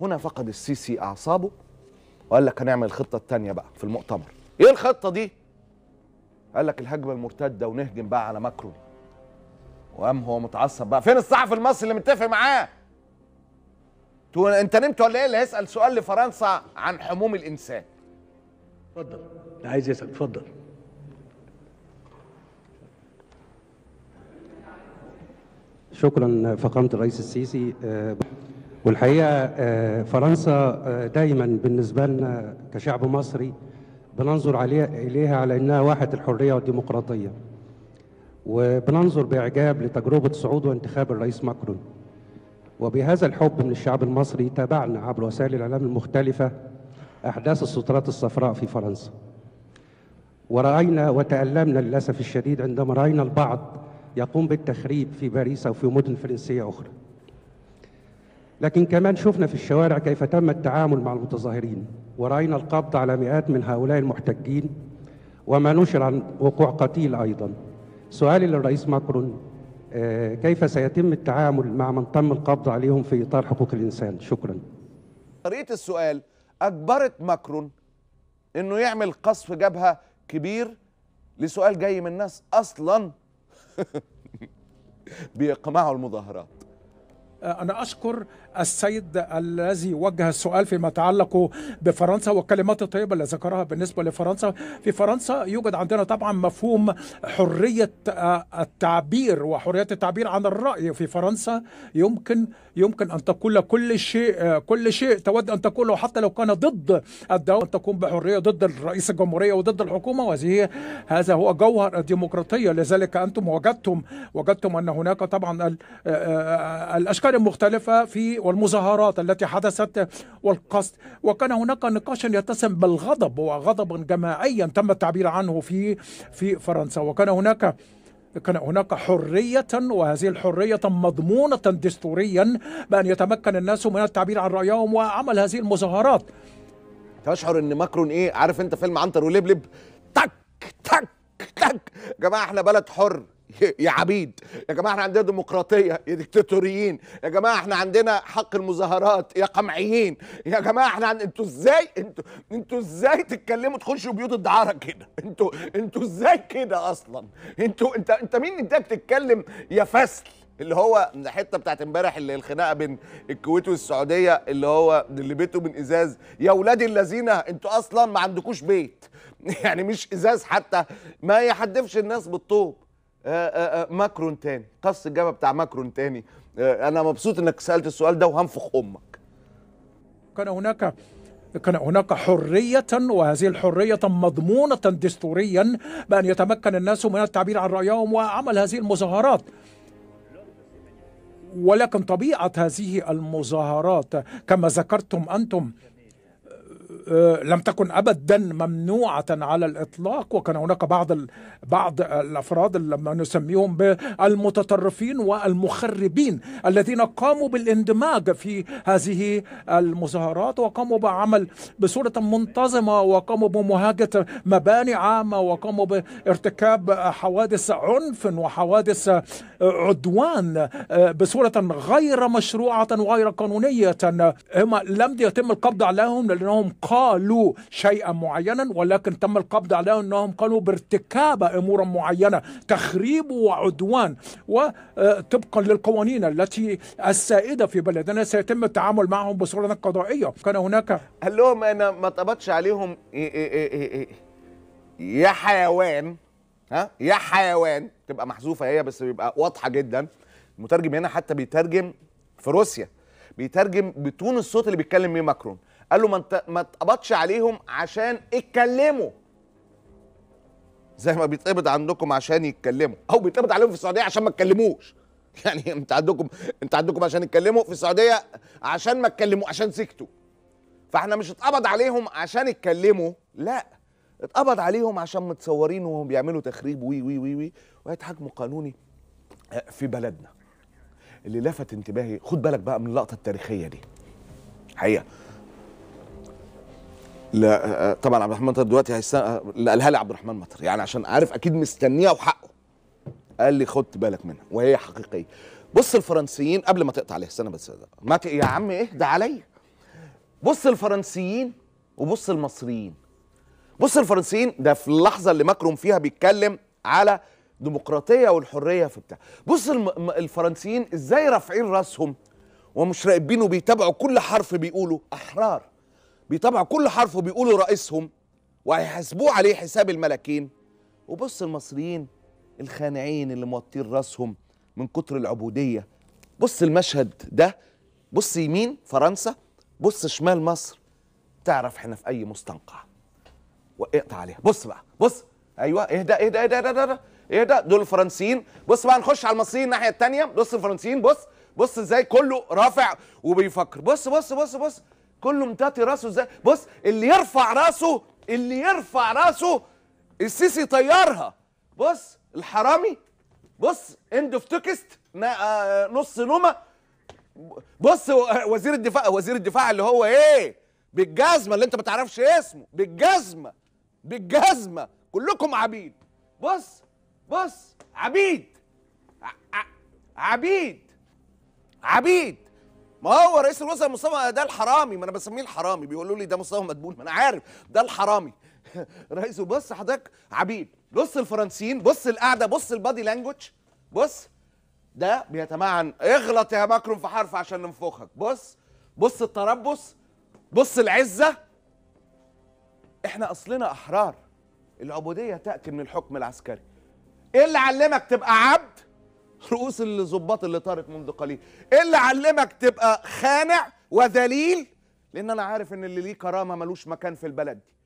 هنا فقد السيسي اعصابه وقال لك هنعمل الخطه الثانيه بقى في المؤتمر ايه الخطه دي قال لك الهجمه المرتده ونهجم بقى على ماكرون وقام هو متعصب بقى فين الصحفي المصري اللي متفق معاه انت نمت ولا ايه اللي هيسال سؤال لفرنسا عن حموم الانسان اتفضل اللي عايز يسال اتفضل شكرا فخامه الرئيس السيسي أه والحقيقه آه، فرنسا آه، دايما بالنسبه لنا كشعب مصري بننظر عليها اليها على انها واحه الحريه والديمقراطيه وبننظر باعجاب لتجربه صعود وانتخاب الرئيس ماكرون وبهذا الحب من الشعب المصري تابعنا عبر وسائل الاعلام المختلفه احداث السترات الصفراء في فرنسا ورأينا وتألمنا للأسف الشديد عندما رأينا البعض يقوم بالتخريب في باريس أو في مدن فرنسية أخرى لكن كمان شفنا في الشوارع كيف تم التعامل مع المتظاهرين ورأينا القبض على مئات من هؤلاء المحتجين وما نشر عن وقوع قتيل أيضا سؤالي للرئيس ماكرون آه، كيف سيتم التعامل مع من تم القبض عليهم في إطار حقوق الإنسان شكرا طريقة السؤال أجبرت ماكرون أنه يعمل قصف جبهة كبير لسؤال جاي من ناس أصلا بيقمعوا المظاهرات آه، أنا أشكر السيد الذي وجه السؤال فيما يتعلق بفرنسا والكلمات الطيبة اللي ذكرها بالنسبة لفرنسا في فرنسا يوجد عندنا طبعا مفهوم حرية آه، التعبير وحرية التعبير عن الرأي في فرنسا يمكن يمكن أن تقول كل شيء آه، كل شيء تود أن تقوله حتى لو كان ضد الدولة أن تكون بحرية ضد الرئيس الجمهورية وضد الحكومة وهذه هذا هو جوهر الديمقراطية لذلك أنتم وجدتم وجدتم أن هناك طبعا الأشكال الافكار مختلفة في والمظاهرات التي حدثت والقصد وكان هناك نقاش يتسم بالغضب وغضبا جماعيا تم التعبير عنه في في فرنسا وكان هناك كان هناك حرية وهذه الحرية مضمونة دستوريا بأن يتمكن الناس من التعبير عن رأيهم وعمل هذه المظاهرات تشعر ان ماكرون ايه عارف انت فيلم عنتر ولبلب تك تك تك جماعه احنا بلد حر يا عبيد يا جماعه احنا عندنا ديمقراطيه يا ديكتاتوريين يا جماعه احنا عندنا حق المظاهرات يا قمعيين يا جماعه احنا عند... انتوا ازاي انتوا انتوا ازاي تتكلموا تخشوا بيوت الدعاره كده انتوا انتوا ازاي كده اصلا انتوا انت انت مين انت بتتكلم يا فسل اللي هو الحته بتاعت امبارح اللي الخناقه بين الكويت والسعوديه اللي هو اللي بيته من ازاز يا اولاد الذين انتوا اصلا ما عندكوش بيت يعني مش ازاز حتى ما يحدفش الناس بالطوب آه، آه، آه، ماكرون تاني قص الجبهه بتاع ماكرون تاني انا مبسوط انك سالت السؤال ده وهنفخ امك كان هناك كان هناك حرية وهذه الحرية مضمونة دستوريا بأن يتمكن الناس من التعبير عن رأيهم وعمل هذه المظاهرات ولكن طبيعة هذه المظاهرات كما ذكرتم أنتم آه، لم تكن ابدا ممنوعه على الاطلاق وكان هناك بعض بعض الافراد لما نسميهم بالمتطرفين والمخربين الذين قاموا بالاندماج في هذه المظاهرات وقاموا بعمل بصوره منتظمه وقاموا بمهاجه مباني عامه وقاموا بارتكاب حوادث عنف وحوادث عدوان آه، بصوره غير مشروعه وغير قانونيه هم لم يتم القبض عليهم لانهم قاموا قالوا شيئا معينا ولكن تم القبض عليهم أنهم قالوا بارتكاب أمورا معينة تخريب وعدوان وطبقا للقوانين التي السائدة في بلدنا سيتم التعامل معهم بصورة قضائية كان هناك قال لهم أنا ما اتقبضش عليهم إيه، إيه، إيه، يا حيوان ها يا حيوان تبقى محذوفه هي بس بيبقى واضحه جدا المترجم هنا حتى بيترجم في روسيا بيترجم بتون الصوت اللي بيتكلم بيه ماكرون قال له ما ما تقبضش عليهم عشان اتكلموا زي ما بيتقبض عندكم عشان يتكلموا او بيتقبض عليهم في السعوديه عشان ما تكلموش يعني انت عندكم انت عندكم عشان يتكلموا في السعوديه عشان ما تكلموا عشان سكتوا فاحنا مش اتقبض عليهم عشان يتكلموا لا اتقبض عليهم عشان متصورين وهم بيعملوا تخريب وي وي وي وي وقعت حجم قانوني آه، في بلدنا اللي لفت انتباهي خد بالك بقى من اللقطه التاريخيه دي حقيقه لا آه، آه، طبعا عبد الرحمن مطر دلوقتي هيستن... قالها آه، لي عبد الرحمن مطر يعني عشان عارف اكيد مستنيها وحقه قال لي خد بالك منها وهي حقيقيه بص الفرنسيين قبل ما تقطع عليها استنى بس ما ت... يا عم اهدى عليا بص الفرنسيين وبص المصريين بص الفرنسيين ده في اللحظه اللي ماكرون فيها بيتكلم على ديمقراطيه والحريه في بتاع بص الم... الفرنسيين ازاي رافعين راسهم ومش راقبين وبيتابعوا كل حرف بيقوله احرار بيطبعوا كل حرف وبيقولوا رئيسهم وهيحاسبوه عليه حساب الملكين وبص المصريين الخانعين اللي موطين راسهم من كتر العبودية بص المشهد ده بص يمين فرنسا بص شمال مصر تعرف احنا في اي مستنقع وقطع عليها بص بقى بص ايوه اهدا اهدا اهدا اهدا إيه ده؟ دول الفرنسيين بص بقى نخش على المصريين الناحيه الثانيه بص الفرنسيين بص بص ازاي كله رافع وبيفكر بص بص بص بص كله متاتي راسه ازاي بص اللي يرفع راسه اللي يرفع راسه السيسي طيرها بص الحرامي بص اند اوف توكست نص نومه بص وزير الدفاع وزير الدفاع اللي هو ايه بالجزمه اللي انت ما تعرفش اسمه بالجزمه بالجزمه كلكم عبيد بص بص عبيد ع... عبيد عبيد ما هو رئيس الوزراء مصطفى آه، ده الحرامي ما انا بسميه الحرامي بيقولوا لي ده مصطفى مدبول ما انا عارف ده الحرامي رئيسه بص حضرتك عبيد بص الفرنسيين بص القعده بص البادي لانجوج بص ده بيتمعن اغلط يا ماكرون في حرف عشان ننفخك بص بص التربص بص العزه احنا اصلنا احرار العبوديه تاتي من الحكم العسكري ايه اللي علمك تبقى عبد رؤوس الظباط اللي طارت منذ قليل ايه اللي علمك تبقى خانع وذليل لان انا عارف ان اللي ليه كرامه ملوش مكان في البلد دي